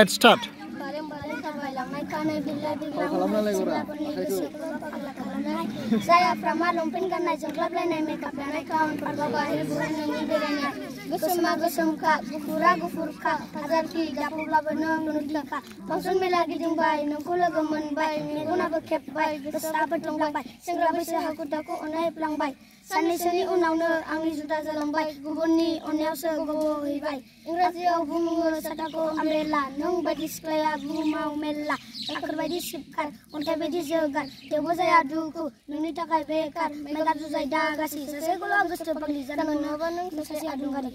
Let's start. gusuma gusumka gufura gufurka pagar ki japu laba nong nudika pasun mela gidung bay nungkula gumun bay nunguna bekep bay gusta betung bay onai pelang bay sani unau ne angi juta zalang bay gubun ni onau se gubu hibay aku ambela nung badis kaya gumau अल्लाह बेदि सिबखार अन्थाइ बायदि जोगार थेवबो जाया दुखु नोंनि थाखाय बेखार मेगाब जुजाय दागासि सासे गोलाव गोसो बागलि जानांगोन नङाबा नों सासे आदुंगारि